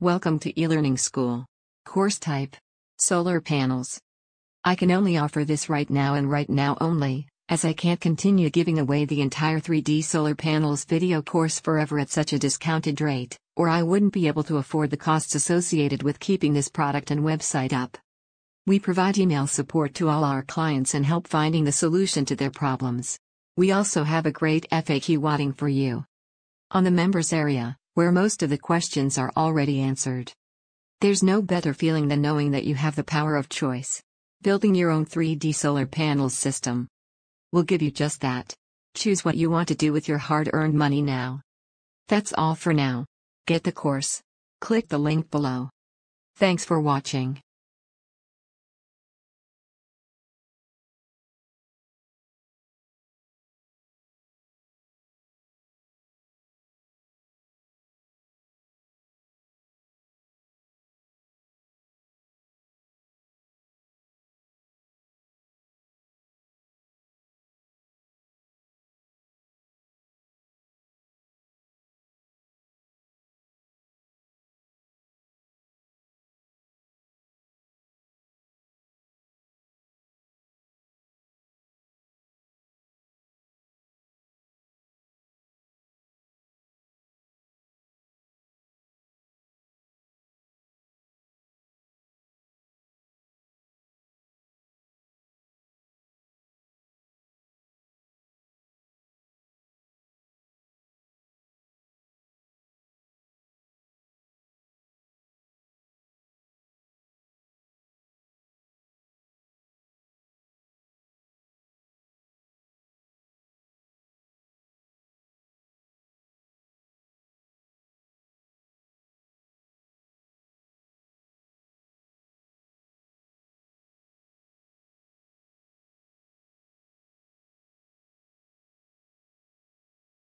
Welcome to eLearning School. Course type Solar panels. I can only offer this right now and right now only, as I can't continue giving away the entire 3D solar panels video course forever at such a discounted rate, or I wouldn't be able to afford the costs associated with keeping this product and website up. We provide email support to all our clients and help finding the solution to their problems. We also have a great FAQ wadding for you. On the members area, where most of the questions are already answered. There's no better feeling than knowing that you have the power of choice. Building your own 3D solar panels system will give you just that. Choose what you want to do with your hard earned money now. That's all for now. Get the course. Click the link below. Thanks for watching.